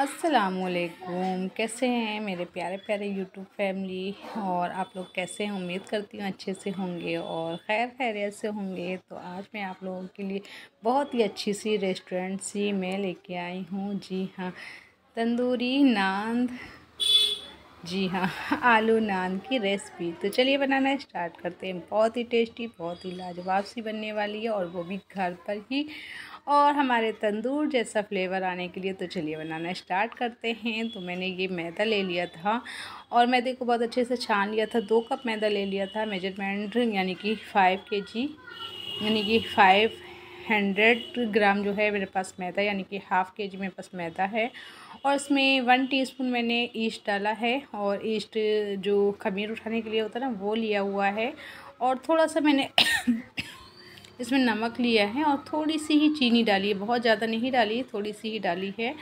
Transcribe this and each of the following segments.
असलकुम कैसे हैं मेरे प्यारे प्यारे यूट्यूब फैमिली और आप लोग कैसे हैं उम्मीद करती हूँ अच्छे से होंगे और खैर खैरियत से होंगे तो आज मैं आप लोगों के लिए बहुत ही अच्छी सी रेस्टोरेंट सी मैं लेके आई हूँ जी हाँ तंदूरी नान जी हाँ आलू नान की रेसिपी तो चलिए बनाना स्टार्ट करते हैं बहुत ही टेस्टी बहुत ही लाजवाब सी बनने वाली है और वो भी घर पर ही और हमारे तंदूर जैसा फ्लेवर आने के लिए तो चलिए बनाना स्टार्ट करते हैं तो मैंने ये मैदा ले लिया था और मैदे को बहुत अच्छे से छान लिया था दो कप मैदा ले लिया था मेजरमेंट यानी कि फ़ाइव के जी यानी कि फ़ाइव हंड्रेड ग्राम जो है मेरे पास मैदा यानी कि हाफ़ के जी मेरे पास मैदा है और इसमें वन टीस्पून मैंने ईस्ट डाला है और ईस्ट जो खमीर उठाने के लिए होता है ना वो लिया हुआ है और थोड़ा सा मैंने इसमें नमक लिया है और थोड़ी सी ही चीनी डाली है बहुत ज़्यादा नहीं डाली थोड़ी सी ही डाली है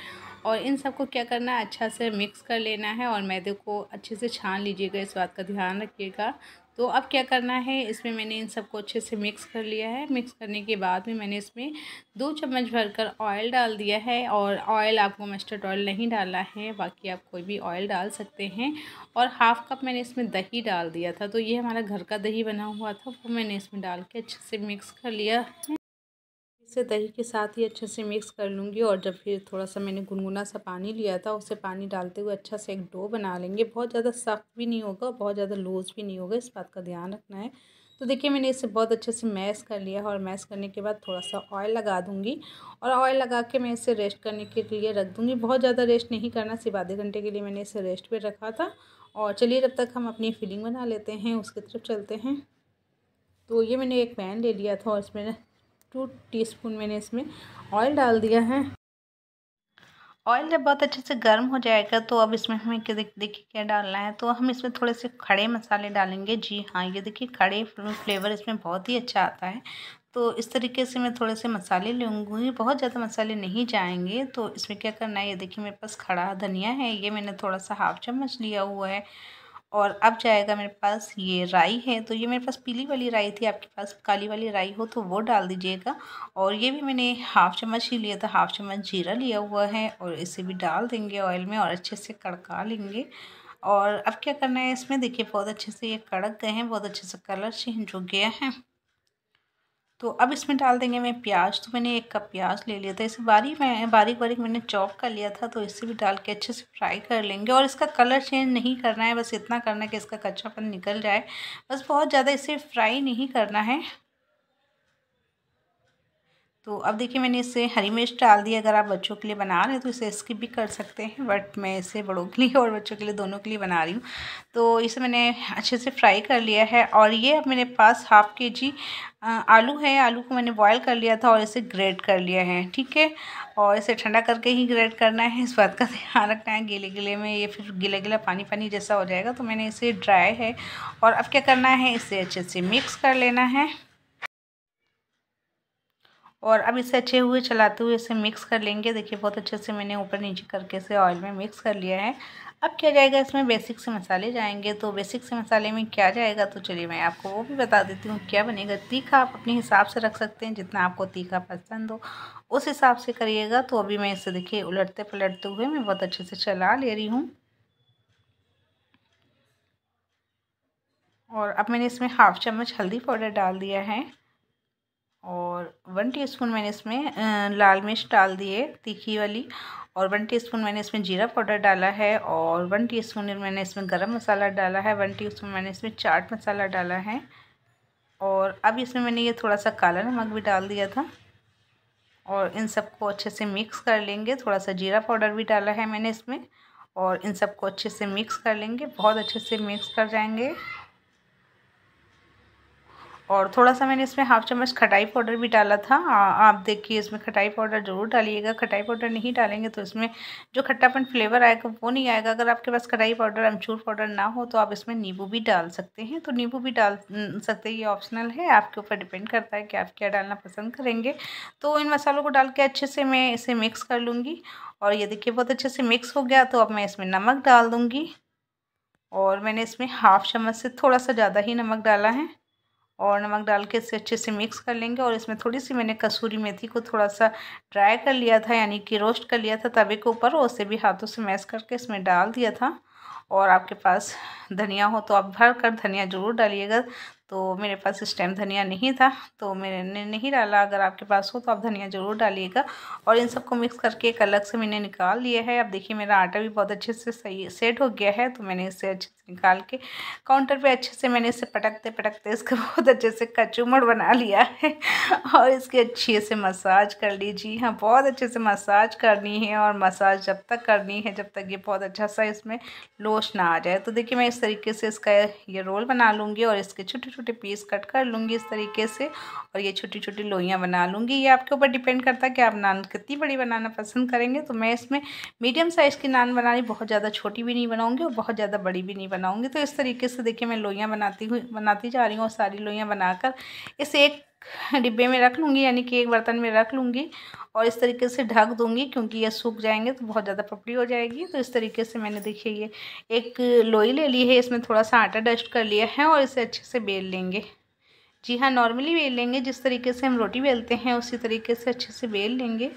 और इन सबको क्या करना है अच्छा से मिक्स कर लेना है और मैदे को अच्छे से छान लीजिएगा इस बात का ध्यान रखिएगा तो अब क्या करना है इसमें मैंने इन सबको अच्छे से मिक्स कर लिया है मिक्स करने के बाद में मैंने इसमें दो चम्मच भरकर ऑयल डाल दिया है और ऑयल आपको मस्टर्ड ऑयल नहीं डालना है बाकी आप कोई भी ऑयल डाल सकते हैं और हाफ़ कप मैंने इसमें दही डाल दिया था तो ये हमारा घर का दही बना हुआ था वो मैंने इसमें डाल के अच्छे से मिक्स कर लिया है से दही के साथ ही अच्छे से मिक्स कर लूँगी और जब फिर थोड़ा सा मैंने गुनगुना सा पानी लिया था उसे पानी डालते हुए अच्छा से एक डो बना लेंगे बहुत ज़्यादा सख्त भी नहीं होगा बहुत ज़्यादा लूज़ भी नहीं होगा इस बात का ध्यान रखना है तो देखिए मैंने इसे बहुत अच्छे से मैश कर लिया है और मैश करने के बाद थोड़ा सा ऑयल लगा दूँगी और ऑयल लगा के मैं इसे रेस्ट करने के लिए रख दूँगी बहुत ज़्यादा रेस्ट नहीं करना सिर्फ आधे घंटे के लिए मैंने इसे रेस्ट पर रखा था और चलिए जब तक हम अपनी फीलिंग बना लेते हैं उसकी तरफ चलते हैं तो ये मैंने एक पैन ले लिया था और इसमें टू टीस्पून मैंने इसमें ऑयल डाल दिया है ऑयल जब बहुत अच्छे से गर्म हो जाएगा तो अब इसमें हमें क्या देखिए क्या डालना है तो हम इसमें थोड़े से खड़े मसाले डालेंगे जी हाँ ये देखिए खड़े फ्लेवर इसमें बहुत ही अच्छा आता है तो इस तरीके से मैं थोड़े से मसाले लूँगी बहुत ज़्यादा मसाले नहीं जाएंगे तो इसमें क्या करना है ये देखिए मेरे पास खड़ा धनिया है ये मैंने थोड़ा सा हाफ चम्मच लिया हुआ है और अब जाएगा मेरे पास ये राई है तो ये मेरे पास पीली वाली राई थी आपके पास काली वाली राई हो तो वो डाल दीजिएगा और ये भी मैंने हाफ़ चम्मच ही लिया था हाफ़ चम्मच जीरा लिया हुआ है और इसे भी डाल देंगे ऑयल में और अच्छे से कड़का लेंगे और अब क्या करना है इसमें देखिए बहुत अच्छे से ये कड़क गए हैं बहुत अच्छे से कलर चेंज हो गया है तो अब इसमें डाल देंगे मैं प्याज तो मैंने एक कप प्याज ले लिया था इसे बारीक मैं बारीक बारीक मैंने चॉप कर लिया था तो इसे भी डाल के अच्छे से फ्राई कर लेंगे और इसका कलर चेंज नहीं करना है बस इतना करना है कि इसका कच्चापन निकल जाए बस बहुत ज़्यादा इसे फ्राई नहीं करना है तो अब देखिए मैंने इसे हरी मिर्च डाल दी अगर आप बच्चों के लिए बना रहे हैं तो इसे स्किप भी कर सकते हैं बट मैं इसे बड़ों के लिए और बच्चों के लिए दोनों के लिए बना रही हूँ तो इसे मैंने अच्छे से फ्राई कर लिया है और ये अब मेरे पास हाफ़ के जी आलू है आलू को मैंने बॉयल कर लिया था और इसे ग्रेट कर लिया है ठीक है और इसे ठंडा करके ही ग्रेट करना है इस बात का ध्यान रखना है गीले गीले में ये फिर गीला गीला पानी पानी जैसा हो जाएगा तो मैंने इसे ड्राई है और अब क्या करना है इसे अच्छे से मिक्स कर लेना है और अब इसे अच्छे हुए चलाते हुए इसे मिक्स कर लेंगे देखिए बहुत अच्छे से मैंने ऊपर नीचे करके इसे ऑयल में मिक्स कर लिया है अब क्या जाएगा इसमें बेसिक से मसाले जाएंगे तो बेसिक से मसाले में क्या जाएगा तो चलिए मैं आपको वो भी बता देती हूँ क्या बनेगा तीखा आप अपने हिसाब से रख सकते हैं जितना आपको तीखा पसंद हो उस हिसाब से करिएगा तो अभी मैं इसे देखिए उलटते पलटते हुए मैं बहुत अच्छे से चला ले रही हूँ और अब मैंने इसमें हाफ़ चम्मच हल्दी पाउडर डाल दिया है और वन टीस्पून मैंने इसमें लाल मिर्च डाल दिए तीखी वाली और वन टीस्पून मैंने इसमें जीरा पाउडर डाला है और वन टीस्पून मैंने इसमें गरम मसाला डाला है वन टीस्पून मैंने इसमें चाट मसाला डाला है और अब इसमें मैंने ये थोड़ा सा काला नमक भी डाल दिया था और इन सबको अच्छे से मिक्स कर लेंगे थोड़ा सा जीरा पाउडर भी डाला है मैंने इसमें और इन सबको अच्छे से मिक्स कर लेंगे बहुत अच्छे से मिक्स कर जाएंगे और थोड़ा सा मैंने इसमें हाफ चम्मच खटाई पाउडर भी डाला था आ, आप देखिए इसमें खटाई पाउडर ज़रूर डालिएगा खटाई पाउडर नहीं डालेंगे तो इसमें जो खट्टापन फ्लेवर आएगा वो नहीं आएगा अगर आपके पास खटाई पाउडर अमचूर पाउडर ना हो तो आप इसमें नींबू भी डाल सकते हैं तो नींबू भी डाल सकते हैं ये ऑप्शनल है आपके ऊपर डिपेंड करता है कि आप क्या डालना पसंद करेंगे तो इन मसालों को डाल के अच्छे से मैं इसे मिक्स कर लूँगी और ये देखिए बहुत अच्छे से मिक्स हो गया तो अब मैं इसमें नमक डाल दूँगी और मैंने इसमें हाफ़ चम्मच से थोड़ा सा ज़्यादा ही नमक डाला है और नमक डाल के इसे अच्छे से मिक्स कर लेंगे और इसमें थोड़ी सी मैंने कसूरी मेथी को थोड़ा सा ड्राई कर लिया था यानी कि रोस्ट कर लिया था तवे के ऊपर उसे भी हाथों से मैश करके इसमें डाल दिया था और आपके पास धनिया हो तो आप भर कर धनिया ज़रूर डालिएगा तो मेरे पास इस टाइम धनिया नहीं था तो मैंने नहीं डाला अगर आपके पास हो तो आप धनिया ज़रूर डालिएगा और इन सबको मिक्स करके एक अलग से मैंने निकाल लिया है अब देखिए मेरा आटा भी बहुत अच्छे से सही सेट हो गया है तो मैंने इसे अच्छे से निकाल के काउंटर पे अच्छे से मैंने इसे पटकते पटकते इसका बहुत अच्छे से कचूमड़ बना लिया है और इसकी अच्छे से मसाज कर लीजिए हाँ बहुत अच्छे से मसाज करनी है और मसाज जब तक करनी है जब तक ये बहुत अच्छा सा इसमें लोश ना आ जाए तो देखिए मैं इस तरीके से इसका ये रोल बना लूँगी और इसके छोटे छोटे पीस कट कर लूँगी इस तरीके से और ये छोटी छोटी लोइयाँ बना लूँगी ये आपके ऊपर डिपेंड करता है कि आप नान कितनी बड़ी बनाना पसंद करेंगे तो मैं इसमें मीडियम साइज़ की नान बनानी बहुत ज़्यादा छोटी भी नहीं बनाऊँगी और बहुत ज़्यादा बड़ी भी नहीं बनाऊँगी तो इस तरीके से देखिए मैं लोइयाँ बनाती हुई बनाती जा रही हूँ और सारी लोइयाँ बनाकर इस एक डिब्बे में रख लूँगी यानी कि एक बर्तन में रख लूँगी और इस तरीके से ढक दूँगी क्योंकि ये सूख जाएंगे तो बहुत ज़्यादा पपड़ी हो जाएगी तो इस तरीके से मैंने देखिए ये एक लोई ले ली है इसमें थोड़ा सा आटा डस्ट कर लिया है और इसे अच्छे से बेल लेंगे जी हाँ नॉर्मली बेल लेंगे जिस तरीके से हम रोटी बेलते हैं उसी तरीके से अच्छे से बेल लेंगे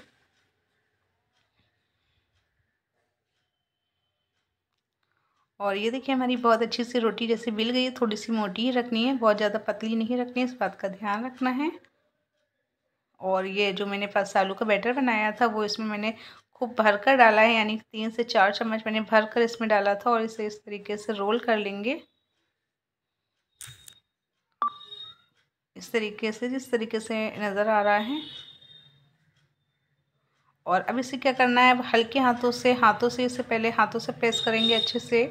और ये देखिए हमारी बहुत अच्छी सी रोटी जैसे मिल गई है थोड़ी सी मोटी ही रखनी है बहुत ज़्यादा पतली नहीं रखनी है इस बात का ध्यान रखना है और ये जो मैंने पास आलू का बैटर बनाया था वो इसमें मैंने खूब भर कर डाला है यानी तीन से चार चम्मच मैंने भर कर इसमें डाला था और इसे इस तरीके से रोल कर लेंगे इस तरीके से जिस तरीके से नज़र आ रहा है और अब इसे क्या करना है अब हल्के हाथों से हाथों से इसे पहले हाथों से प्रेस करेंगे अच्छे से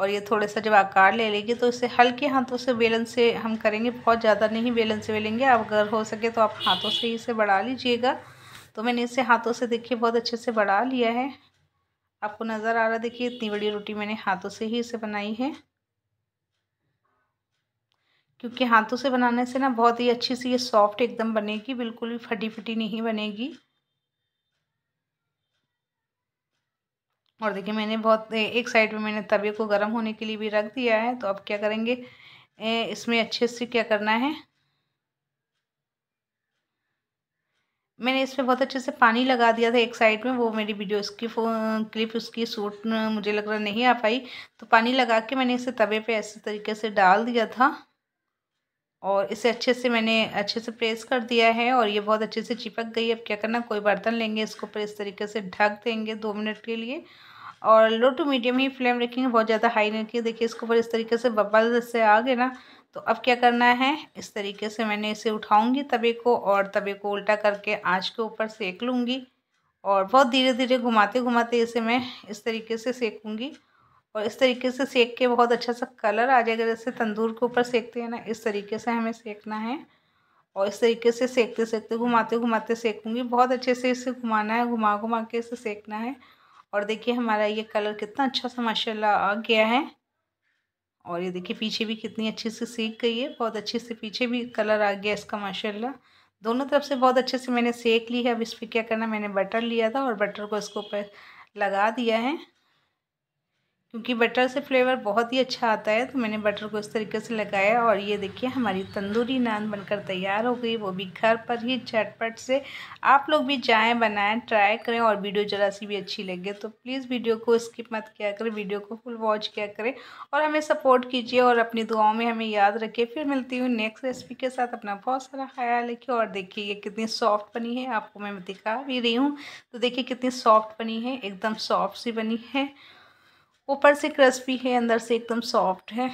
और ये थोड़ा सा जब आकार ले लेगी तो इसे हल्के हाथों से बेलन से हम करेंगे बहुत ज़्यादा नहीं बेलन से बेलेंगे अब अगर हो सके तो आप हाथों से ही इसे बढ़ा लीजिएगा तो मैंने इसे हाथों से देखिए बहुत अच्छे से बढ़ा लिया है आपको नज़र आ रहा देखिए इतनी बड़ी रोटी मैंने हाथों से ही इसे बनाई है क्योंकि हाथों से बनाने से ना बहुत ही अच्छी सी ये सॉफ्ट एकदम बनेगी बिल्कुल भी फटी फटी नहीं बनेगी और देखिए मैंने बहुत एक साइड में मैंने तवे को गर्म होने के लिए भी रख दिया है तो अब क्या करेंगे इसमें अच्छे से क्या करना है मैंने इसमें बहुत अच्छे से पानी लगा दिया था एक साइड में वो मेरी वीडियो उसकी क्लिप उसकी सूट मुझे लग रहा नहीं आ पाई तो पानी लगा के मैंने इसे तवे पे ऐसे तरीके से डाल दिया था और इसे अच्छे से मैंने अच्छे से प्रेस कर दिया है और ये बहुत अच्छे से चिपक गई अब क्या करना कोई बर्तन लेंगे इसको इस तरीके से ढक देंगे दो मिनट के लिए और लो टू मीडियम ही फ्लेम रखेंगे बहुत ज़्यादा हाई नहीं रखिए देखिए इसके ऊपर इस तरीके से बब्बल से आ गए ना तो अब क्या करना है इस तरीके से मैंने इसे उठाऊँगी तवे को और तवे को उल्टा करके आँच के ऊपर सेक लूँगी और बहुत धीरे धीरे घुमाते घुमाते इसे मैं इस तरीके से सेकूँगी और इस तरीके से सेक के बहुत अच्छा सा कलर आ जाएगा जैसे तंदूर के ऊपर सेकते हैं ना इस तरीके से हमें सेकना है और इस तरीके से सेकते सेकते घुमाते घुमाते सेकूँगी बहुत अच्छे से इसे घुमाना है घुमा घुमा के इसे सेकना है और देखिए हमारा ये कलर कितना अच्छा सा माशाल्लाह आ गया है और ये देखिए पीछे भी कितनी अच्छी से सेक गई है बहुत अच्छे से पीछे भी कलर आ गया इसका माशाल्लाह दोनों तरफ से बहुत अच्छे से मैंने सेक ली है अब इस पर क्या करना मैंने बटर लिया था और बटर को इसके ऊपर लगा दिया है क्योंकि बटर से फ्लेवर बहुत ही अच्छा आता है तो मैंने बटर को इस तरीके से लगाया और ये देखिए हमारी तंदूरी नान बनकर तैयार हो गई वो भी घर पर ही झटपट से आप लोग भी जाएँ बनाएं ट्राई करें और वीडियो जरा सी भी अच्छी लगे तो प्लीज़ वीडियो को स्किप मत किया करें वीडियो को फुल वॉच किया करें और हमें सपोर्ट कीजिए और अपनी दुआओं में हमें याद रखिए फिर मिलती हूँ नेक्स्ट रेसिपी के साथ अपना बहुत सारा ख्याल रखिए और देखिए ये कितनी सॉफ्ट बनी है आपको मैं दिखा भी रही हूँ तो देखिए कितनी सॉफ्ट बनी है एकदम सॉफ्ट सी बनी है ऊपर से क्रिस्पी है अंदर से एकदम सॉफ्ट है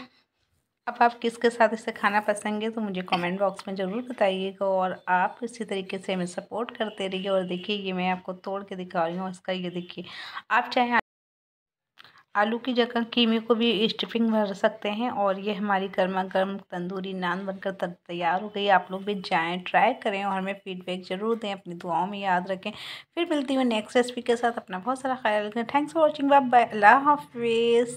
अब आप किसके साथ इसे खाना पसंद है तो मुझे कमेंट बॉक्स में ज़रूर बताइएगा और आप इसी तरीके से हमें सपोर्ट करते रहिए और देखिए ये मैं आपको तोड़ के दिखा रही हूँ इसका ये देखिए आप चाहे आलू की जगह कीमे को भी स्टफिंग भर सकते हैं और ये हमारी गर्मा गर्म तंदूरी नान बनकर तैयार हो गई आप लोग भी जाएँ ट्राई करें और हमें फीडबैक ज़रूर दें अपनी दुआओं में याद रखें फिर मिलती हूँ नेक्स्ट रेसिपी के साथ अपना बहुत सारा ख्याल रखें thanks for watching bye bye अल्लाह हाफिज़